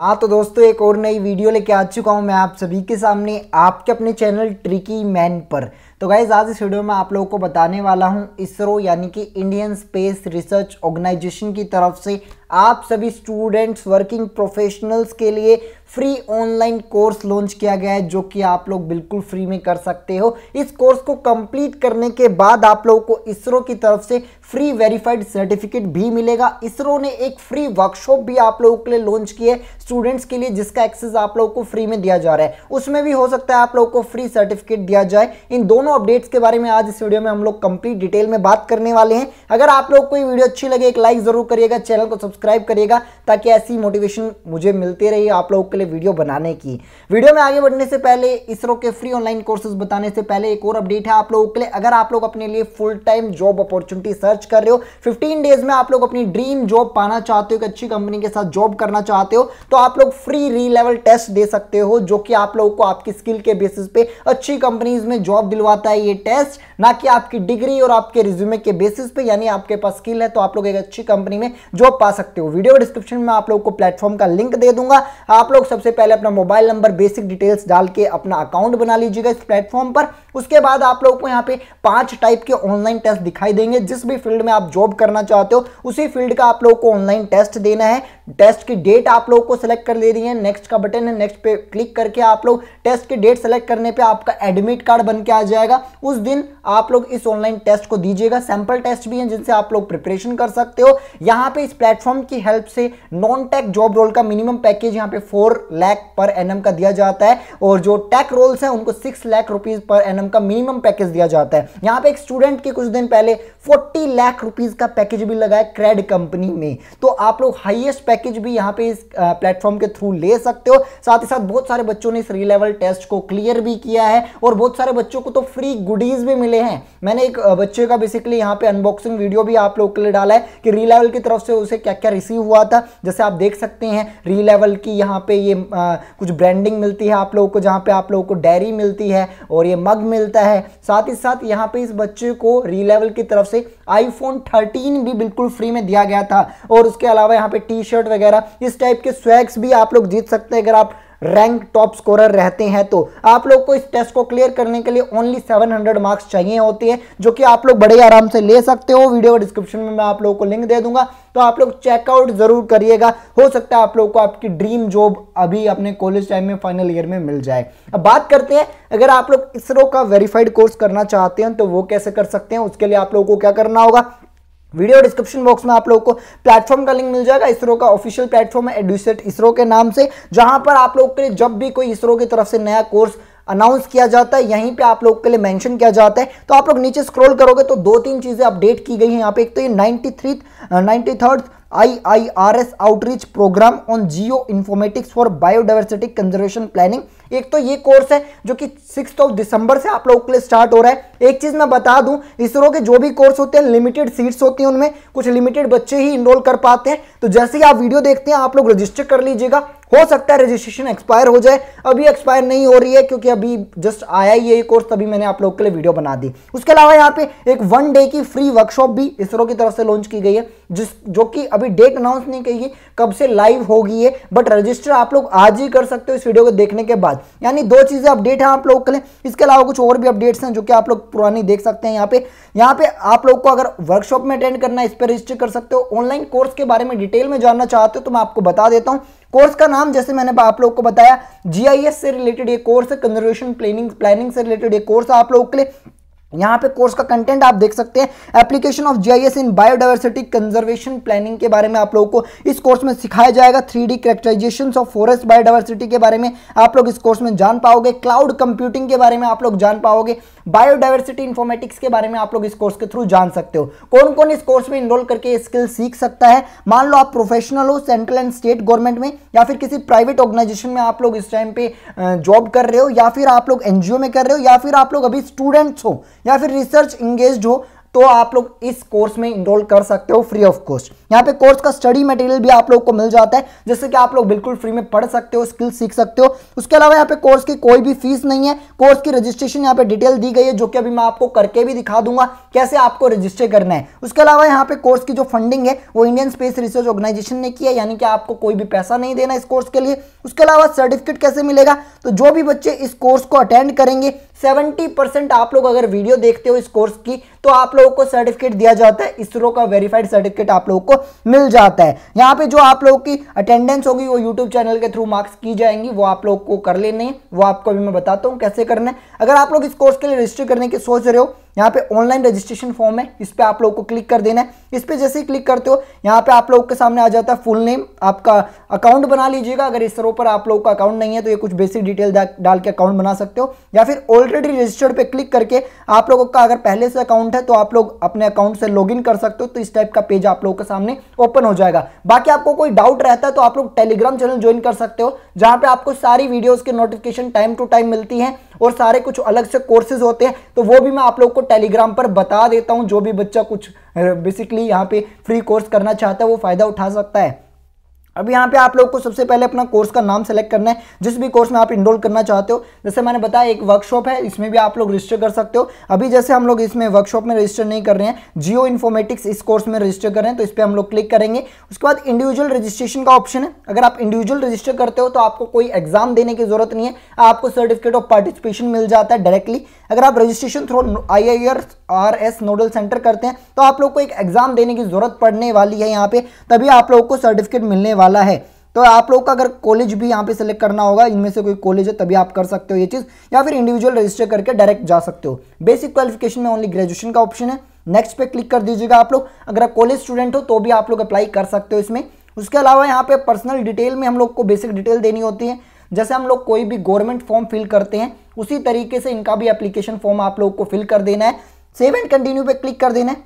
हाँ तो दोस्तों एक और नई वीडियो लेके आ चुका हूँ मैं आप सभी के सामने आपके अपने चैनल ट्रिकी मैन पर तो गाइज आज इस वीडियो में आप लोगों को बताने वाला हूँ इसरो यानी कि इंडियन स्पेस रिसर्च ऑर्गेनाइजेशन की तरफ से आप सभी स्टूडेंट्स वर्किंग प्रोफेशनल्स के लिए फ्री ऑनलाइन कोर्स लॉन्च किया गया है जो कि आप लोग बिल्कुल फ्री में कर सकते हो इस कोर्स को कंप्लीट करने के बाद आप लोगों को इसरो की तरफ से फ्री वेरीफाइड सर्टिफिकेट भी मिलेगा इसरो ने एक फ्री वर्कशॉप भी आप लोगों के लिए लॉन्च की है स्टूडेंट्स के लिए जिसका एक्सेस आप लोगों को फ्री में दिया जा रहा है उसमें भी हो सकता है आप लोगों को फ्री सर्टिफिकेट दिया जाए इन दोनों अपडेट्स के बारे में आज इस वीडियो में हम लोग कंप्लीट डिटेल में बात करने वाले हैं अगर आप लोग को ये वीडियो अच्छी लगे एक लाइक जरूर करिएगा चैनल को सब्सक्राइब सब्सक्राइब करिएगा ताकि ऐसी मोटिवेशन मुझे मिलती रही आप लोगों के लिए वीडियो बनाने की वीडियो में आगे बढ़ने से पहले इसरो के फ्री ऑनलाइन कोर्सेज बताने से पहले एक और अपडेट है आप लोगों के लिए अगर आप लोग अपने लिए full time job opportunity search कर रहे हो फिफ्टीन डेज में आप लोग अपनी ड्रीम जॉब पाना चाहते हो एक अच्छी कंपनी के साथ जॉब करना चाहते हो तो आप लोग फ्री री लेवल टेस्ट दे सकते हो जो कि आप लोगों को आपकी स्किल के बेसिस पे अच्छी कंपनीज में जॉब दिलवाता है ये टेस्ट ना कि आपकी डिग्री और आपके रिज्यूमे के बेसिस पे यानी आपके पास स्किल है तो आप लोग एक अच्छी कंपनी में जॉब पा सकते सकते हो वीडियो डिस्क्रिप्शन में आप लोग को प्लेटफॉर्म का लिंक दे दूंगा आप लोग सबसे पहले अपना मोबाइल नंबर बेसिक डिटेल्स डाल के अपना अकाउंट बना लीजिएगा इस प्लेटफॉर्म पर उसके बाद आप लोग को यहाँ पे पांच टाइप के ऑनलाइन टेस्ट दिखाई देंगे जिस भी फील्ड में आप जॉब करना चाहते हो उसी फील्ड का आप लोग को ऑनलाइन टेस्ट देना है टेस्ट की डेट आप लोग को सिलेक्ट कर लेनी है नेक्स्ट का बटन है नेक्स्ट पे क्लिक करके आप लोग टेस्ट की डेट सेलेक्ट करने पे आपका एडमिट कार्ड बन के आ जाएगा उस दिन आप लोग इस ऑनलाइन टेस्ट को दीजिएगा सैंपल टेस्ट भी है जिनसे आप लोग प्रिपरेशन कर सकते हो यहाँ पे इस प्लेटफॉर्म की हेल्प से नॉन टेक जॉब रोल का मिनिमम पैकेज यहाँ पे फोर लाख पर एन का दिया जाता है और जो टेक रोल्स हैं उनको six lakh rupees per annum का मिनिमम पैकेज दिया जाता है यहाँ पे एक स्टूडेंट के कुछ दिन पहले फोर्टी लाख रुपीज का पैकेज भी लगाया क्रेड कंपनी में तो आप लोग हाइएस्ट पैकेज भी यहाँ पे इस प्लेटफॉर्म के थ्रू ले सकते हो साथ ही साथ बहुत सारे बच्चों ने इस री लेवल टेस्ट को क्लियर भी किया है और बहुत सारे बच्चों को तो फ्री गुडीज भी मिले हैं मैंने एक बच्चे का बेसिकली यहाँ पे अनबॉक्सिंग वीडियो भी आप लोग के लिए डाला है कि रीलेवल की तरफ से उसे क्या क्या रिसीव हुआ था जैसे आप देख सकते हैं री लेवल की यहाँ पे ये आ, कुछ ब्रांडिंग मिलती है आप लोगों को जहाँ पे आप लोगों को डायरी मिलती है और ये मग मिलता है साथ ही साथ यहाँ पे इस बच्चे को री लेवल की तरफ से आईफोन थर्टीन भी बिल्कुल फ्री में दिया गया था और उसके अलावा यहाँ पे टी शर्ट वगैरह इस टाइप के स्वैग्स भी आप लोग जीत सकते हैं अगर आप रैंक टॉप स्कोरर रहते हैं तो आप लोग को इस टेस्ट को क्लियर करने के लिए ओनली 700 मार्क्स चाहिए होते हैं जो कि आप लोग बड़े आराम से ले सकते हो वीडियो डिस्क्रिप्शन में मैं आप लोगों को लिंक दे दूंगा तो आप लोग चेकआउट ज़रूर करिएगा हो सकता है आप लोग को आपकी ड्रीम जॉब अभी अपने कॉलेज टाइम में फाइनल ईयर में मिल जाए अब बात करते हैं अगर आप लोग इसरो का वेरीफाइड कोर्स करना चाहते हैं तो वो कैसे कर सकते हैं उसके लिए आप लोगों को क्या करना होगा वीडियो डिस्क्रिप्शन बॉक्स में आप लोगों को प्लेटफॉर्म का लिंक मिल जाएगा इसरो का ऑफिशियल प्लेटफॉर्म है एडुसेट इसरो के नाम से जहां पर आप लोग के लिए जब भी कोई इसरो की तरफ से नया कोर्स अनाउंस किया जाता है यहीं पे आप लोग के लिए मेंशन किया जाता है तो आप लोग नीचे स्क्रॉल करोगे तो दो तीन चीज़ें अपडेट की गई हैं यहाँ पे एक तो ये ninety three ninety third I I R S outreach programme on geoinformatics for biodiversity conservation planning एक तो ये कोर्स है जो कि सिक्स ऑफ दिसंबर से आप लोगों के लिए स्टार्ट हो रहा है एक चीज़ मैं बता दूं इसरो के जो भी कोर्स होते हैं लिमिटेड सीट्स होती हैं उनमें कुछ लिमिटेड बच्चे ही इनरोल कर पाते हैं तो जैसे ही आप वीडियो देखते हैं आप लोग रजिस्टर कर लीजिएगा हो सकता है रजिस्ट्रेशन एक्सपायर हो जाए अभी एक्सपायर नहीं हो रही है क्योंकि अभी जस्ट आया ही ये कोर्स तभी मैंने आप लोग के लिए वीडियो बना दी उसके अलावा यहाँ पे एक वन डे की फ्री वर्कशॉप भी इसरो की तरफ से लॉन्च की गई है जिस जो कि अभी डेट अनाउंस नहीं की गई कब से लाइव होगी ये बट रजिस्टर आप लोग आज ही कर सकते हो इस वीडियो को देखने के बाद यानी दो चीज़ें अपडेट हैं आप लोग के लिए इसके अलावा कुछ और भी अपडेट्स हैं जो कि आप लोग पुरानी देख सकते हैं यहाँ पे यहाँ पे आप लोग को अगर वर्कशॉप में अटेंड करना है इस पर रजिस्टर कर सकते हो ऑनलाइन कोर्स के बारे में डिटेल में जानना चाहते हो तो मैं आपको बता देता हूँ कोर्स का नाम जैसे मैंने आप लोग को बताया जीआईएस से रिलेटेड ये कोर्स है कंजर्वेशन प्लानिंग प्लानिंग से रिलेटेड ये कोर्स है आप लोग के लिए यहाँ पे कोर्स का कंटेंट आप देख सकते हैं application of GIS in biodiversity conservation planning के बारे में आप लोगों को इस कोर्स में सिखाया जाएगा three D characterisation of forest biodiversity के बारे में आप लोग इस कोर्स में जान पाओगे क्लाउड कंप्यूटिंग के बारे में आप लोग जान पाओगे बायोडाइवर्सिटी इन्फॉर्मेटिक्स के बारे में आप लोग इस कोर्स के थ्रू जान सकते हो कौन कौन इस कोर्स में इनरोल करके स्किल सीख सकता है मान लो आप प्रोफेशनल हो सेंट्रल एंड स्टेट गवर्नमेंट में या फिर किसी प्राइवेट ऑर्गेनाइजेशन में आप लोग इस टाइम पे जॉब कर रहे हो या फिर आप लोग एनजीओ में कर रहे हो या फिर आप लोग अभी स्टूडेंट्स हो या फिर रिसर्च इंगेज हो तो आप लोग इस कोर्स में इनरोल कर सकते हो फ्री ऑफ कॉस्ट यहाँ पे कोर्स का स्टडी मटेरियल भी आप लोग को मिल जाता है जिससे कि आप लोग बिल्कुल फ्री में पढ़ सकते हो स्किल सीख सकते हो उसके अलावा यहाँ पे कोर्स की कोई भी फीस नहीं है कोर्स की रजिस्ट्रेशन यहाँ पे डिटेल दी गई है जो कि अभी मैं आपको करके भी दिखा दूंगा कैसे आपको रजिस्टर करना है उसके अलावा यहाँ पे कोर्स की जो फंडिंग है वो इंडियन स्पेस रिसर्च ऑर्गेनाइजेशन ने किया यानी कि आपको कोई भी पैसा नहीं देना इस कोर्स के लिए उसके अलावा सर्टिफिकेट कैसे मिलेगा तो जो भी बच्चे इस कोर्स को अटेंड करेंगे सेवेंटी परसेंट आप लोग अगर वीडियो देखते हो इस कोर्स की तो आप लोगों को सर्टिफिकेट दिया जाता है इसरो का वेरीफाइड सर्टिफिकेट आप लोगों को मिल जाता है यहाँ पे जो आप लोगों की अटेंडेंस होगी वो यूट्यूब चैनल के थ्रू मार्क्स की जाएंगी वो आप लोग को कर लेने वो आपको अभी मैं बताता हूँ कैसे करना है अगर आप लोग इस कोर्स के लिए रजिस्टर करने की सोच रहे हो यहाँ पे ऑनलाइन रजिस्ट्रेशन फॉर्म है इस पर आप लोग को क्लिक कर देना है इस पर जैसे ही क्लिक करते हो यहाँ पे आप लोग के सामने आ जाता है फुल नेम आपका अकाउंट बना लीजिएगा अगर इस पर आप लोग का अकाउंट नहीं है तो ये कुछ बेसिक डिटेल डाल के अकाउंट बना सकते हो या फिर ऑलरेडी रजिस्टर्ड पे क्लिक करके आप लोगों का अगर पहले से अकाउंट है तो आप लोग अपने अकाउंट से लॉग कर सकते हो तो इस टाइप का पेज आप लोगों के सामने ओपन हो जाएगा बाकी आपको कोई डाउट रहता है तो आप लोग टेलीग्राम चैनल ज्वाइन कर सकते हो जहाँ पे आपको सारी वीडियोज के नोटिफिकेशन टाइम टू टाइम मिलती है और सारे कुछ अलग से कोर्सेज होते हैं तो वो भी मैं आप लोग को टेलीग्राम पर बता देता हूँ जो भी बच्चा कुछ बेसिकली यहाँ पे फ्री कोर्स करना चाहता है वो फ़ायदा उठा सकता है अब यहाँ पे आप लोग को सबसे पहले अपना कोर्स का नाम सेलेक्ट करना है जिस भी कोर्स में आप इनरोल करना चाहते हो जैसे मैंने बताया एक वर्कशॉप है इसमें भी आप लोग रजिस्टर कर सकते हो अभी जैसे हम लोग इसमें वर्कशॉप में रजिस्टर नहीं कर रहे हैं जियो इन्फॉर्मेटिक्स इस कोर्स में रजिस्टर कर रहे हैं तो इस पर हम लोग क्लिक करेंगे उसके बाद इंडिविजुअल रजिस्ट्रेशन का ऑप्शन है अगर आप इंडिविजुअल रजिस्टर करते हो तो आपको कोई एग्जाम देने की जरूरत नहीं है आपको सर्टिफिकेट ऑफ पार्टिसिपेशन मिल जाता है डायरेक्टली अगर आप registration through I I R S nodal centre करते हैं तो आप लोग को एक एग्जाम देने की जरूरत पड़ने वाली है यहाँ पे तभी आप लोग को सर्टिफिकेट मिलने वाला है तो आप लोग का अगर कॉलेज भी यहाँ पे सेलेक्ट करना होगा इनमें से कोई कॉलेज है तभी आप कर सकते हो ये चीज़ या फिर इंडिविजुअल रजिस्टर करके डायरेक्ट जा सकते हो बेसिक क्वालिफिकेशन में ओनली ग्रेजुएशन का ऑप्शन है नेक्स्ट पे क्लिक कर दीजिएगा आप लोग अगर आप कॉलेज स्टूडेंट हो तो भी आप लोग अप्लाई कर सकते हो इसमें उसके अलावा यहाँ पे पर्सनल डिटेल में हम लोग को बेसिक डिटेल देनी होती है जैसे हम लोग कोई भी गवर्नमेंट फॉर्म फिल करते हैं उसी तरीके से इनका भी एप्लीकेशन फॉर्म आप लोग को फिल कर देना है सेव एंड कंटिन्यू पे क्लिक कर देना है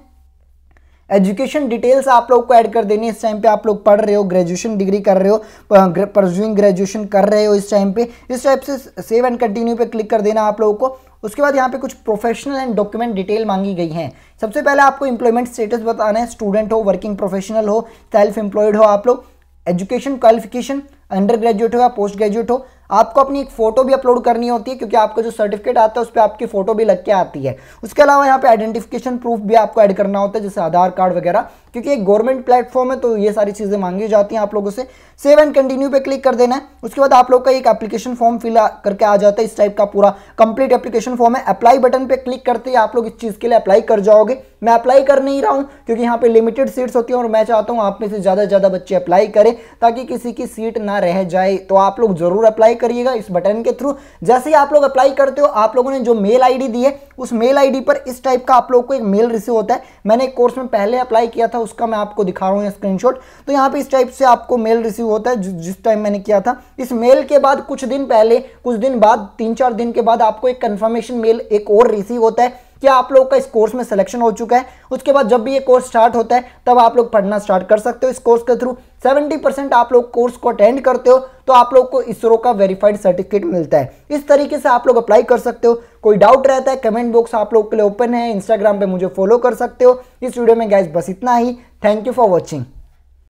एजुकेशन डिटेल्स आप लोग को ऐड कर देनी है इस टाइम पे आप लोग पढ़ रहे हो ग्रेजुएशन डिग्री कर रहे हो परज्यूइंग ग्रेजुएशन कर रहे हो इस टाइम पे इस टाइप से सेव एंड कंटिन्यू पे क्लिक कर देना आप लोगों को उसके बाद यहाँ पे कुछ प्रोफेशनल एंड डॉक्यूमेंट डिटेल मांगी गई हैं सबसे पहले आपको इंप्लॉयमेंट स्टेटस बताना है स्टूडेंट हो वर्किंग प्रोफेशनल हो सेल्फ एम्प्लॉयड हो आप लोग एजुकेशन क्वालिफिकेशन अंडर ग्रेजुएट हो या पोस्ट ग्रेजुएट हो आपको अपनी एक फ़ोटो भी अपलोड करनी होती है क्योंकि आपका जो सर्टिफिकेट आता है उस पर आपकी फ़ोटो भी लग के आती है उसके अलावा यहाँ पे आइडेंटिफिकेशन प्रूफ भी आपको ऐड करना होता है जैसे आधार कार्ड वगैरह क्योंकि एक गवर्नमेंट प्लेटफॉर्म है तो ये सारी चीज़ें मांगी जाती हैं आप लोगों से सेव एंड कंटिन्यू पे क्लिक कर देना है उसके बाद आप लोग का एक एप्लीकेशन फॉर्म फिल करके आ जाता है इस टाइप का पूरा कंप्लीट एप्लीकेशन फॉर्म है अप्लाई बटन पे क्लिक करते ही आप लोग इस चीज़ के लिए अप्लाई कर जाओगे मैं अप्लाई कर नहीं रहा हूं क्योंकि यहाँ पे लिमिटेड सीट्स होती हैं और मैं चाहता हूँ आप में से ज़्यादा से ज़्यादा बच्चे अप्लाई करें ताकि किसी की सीट ना रह जाए तो आप लोग ज़रूर अप्लाई करिएगा इस बटन के थ्रू जैसे ही आप लोग अप्लाई करते हो आप लोगों ने जो मेल आई दी है उस मेल आई पर इस टाइप का आप लोग को एक मेल रिसीव होता है मैंने एक कोर्स में पहले अप्लाई किया था उसका मैं आपको दिखा रहा हूँ स्क्रीन तो यहाँ पे इस टाइप से आपको मेल रिसीव होता है जिस टाइम मैंने किया था इस मेल के बाद कुछ दिन पहले कुछ दिन बाद तीन चार दिन के बाद आपको एक कन्फर्मेशन मेल एक और रिसीव होता है क्या आप लोग का इस कोर्स में सिलेक्शन हो चुका है उसके बाद जब भी ये कोर्स स्टार्ट होता है तब आप लोग पढ़ना स्टार्ट कर सकते हो इस कोर्स के थ्रू 70 परसेंट आप लोग कोर्स को अटेंड करते हो तो आप लोग को इसरो का वेरीफाइड सर्टिफिकेट मिलता है इस तरीके से आप लोग अप्लाई कर सकते हो कोई डाउट रहता है कमेंट बॉक्स आप लोग के लिए ओपन है इंस्टाग्राम पर मुझे फॉलो कर सकते हो इस वीडियो में गैस बस इतना ही थैंक यू फॉर वॉचिंग